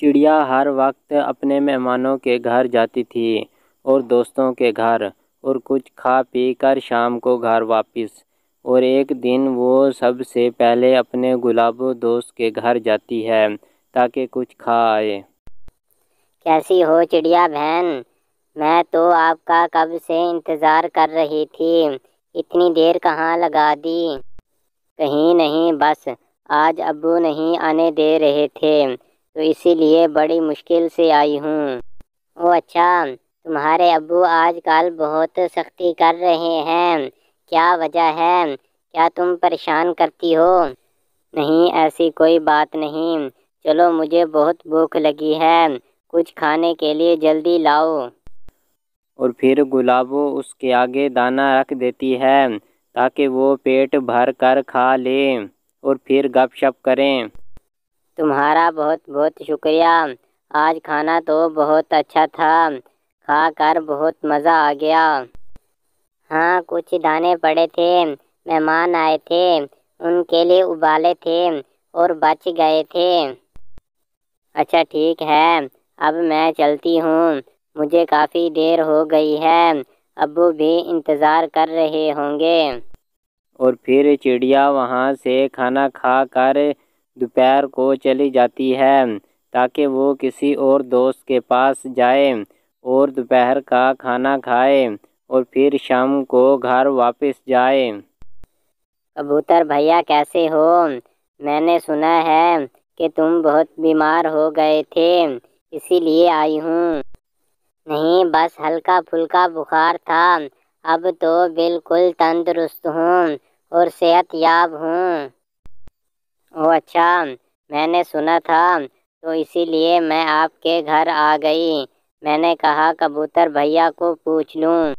चिड़िया हर वक्त अपने मेहमानों के घर जाती थी और दोस्तों के घर और कुछ खा पी कर शाम को घर वापस और एक दिन वो सबसे पहले अपने गुलाबो दोस्त के घर जाती है ताकि कुछ खा आए कैसी हो चिड़िया बहन मैं तो आपका कब से इंतज़ार कर रही थी इतनी देर कहाँ लगा दी कहीं नहीं बस आज अबू नहीं आने दे रहे थे तो इसीलिए बड़ी मुश्किल से आई हूँ ओ अच्छा तुम्हारे अबू आजकल बहुत सख्ती कर रहे हैं क्या वजह है क्या तुम परेशान करती हो नहीं ऐसी कोई बात नहीं चलो मुझे बहुत भूख लगी है कुछ खाने के लिए जल्दी लाओ और फिर गुलाबो उसके आगे दाना रख देती है ताकि वो पेट भर कर खा ले और फिर गपशप करें तुम्हारा बहुत बहुत शुक्रिया आज खाना तो बहुत अच्छा था खा कर बहुत मज़ा आ गया हाँ कुछ दाने पड़े थे मेहमान आए थे उनके लिए उबाले थे और बच गए थे अच्छा ठीक है अब मैं चलती हूँ मुझे काफ़ी देर हो गई है अबू भी इंतज़ार कर रहे होंगे और फिर चिड़िया वहाँ से खाना खा कर दोपहर को चली जाती है ताकि वो किसी और दोस्त के पास जाए और दोपहर का खाना खाए और फिर शाम को घर वापस जाए कबूतर भैया कैसे हो मैंने सुना है कि तुम बहुत बीमार हो गए थे इसीलिए आई हूँ नहीं बस हल्का फुल्का बुखार था अब तो बिल्कुल तंदुरुस्त हूँ और सेहत याब हूँ ओह अच्छा मैंने सुना था तो इसीलिए मैं आपके घर आ गई मैंने कहा कबूतर भैया को पूछ लूँ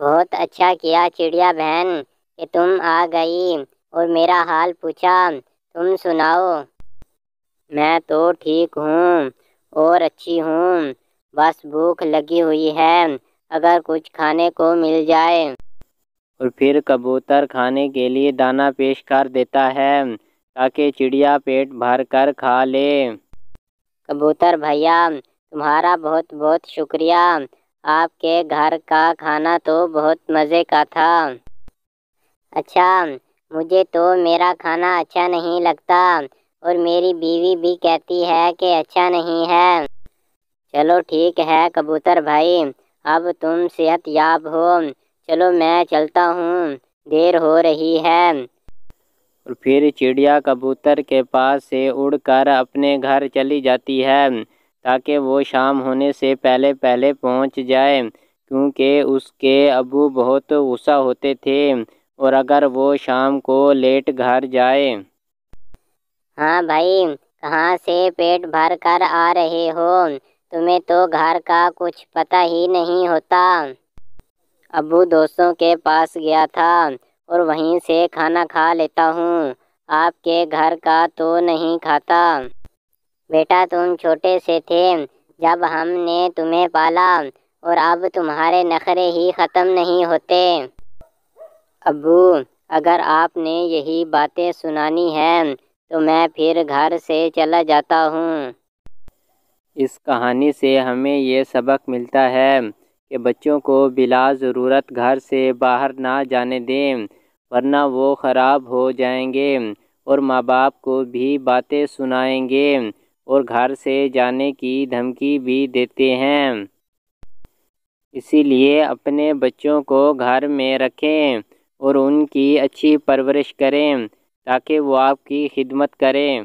बहुत अच्छा किया चिड़िया बहन कि तुम आ गई और मेरा हाल पूछा तुम सुनाओ मैं तो ठीक हूँ और अच्छी हूँ बस भूख लगी हुई है अगर कुछ खाने को मिल जाए और फिर कबूतर खाने के लिए दाना पेश कर देता है ताकि चिड़िया पेट भर कर खा ले कबूतर भैया तुम्हारा बहुत बहुत शुक्रिया आपके घर का खाना तो बहुत मज़े का था अच्छा मुझे तो मेरा खाना अच्छा नहीं लगता और मेरी बीवी भी कहती है कि अच्छा नहीं है चलो ठीक है कबूतर भाई अब तुम सेहत याब हो चलो मैं चलता हूँ देर हो रही है और फिर चिड़िया कबूतर के पास से उड़कर अपने घर चली जाती है ताकि वो शाम होने से पहले पहले पहुंच जाए क्योंकि उसके अबू बहुत गुस्सा होते थे और अगर वो शाम को लेट घर जाए हाँ भाई कहाँ से पेट भर कर आ रहे हो तुम्हें तो घर का कुछ पता ही नहीं होता अबू दोस्तों के पास गया था और वहीं से खाना खा लेता हूँ आपके घर का तो नहीं खाता बेटा तुम छोटे से थे जब हमने तुम्हें पाला और अब तुम्हारे नखरे ही ख़त्म नहीं होते अबू अगर आपने यही बातें सुनानी हैं तो मैं फिर घर से चला जाता हूँ इस कहानी से हमें ये सबक मिलता है कि बच्चों को बिला ज़रूरत घर से बाहर ना जाने दें वरना वो ख़राब हो जाएंगे और माँ बाप को भी बातें सुनाएंगे और घर से जाने की धमकी भी देते हैं इसीलिए अपने बच्चों को घर में रखें और उनकी अच्छी परवरिश करें ताकि वो आपकी खिदमत करें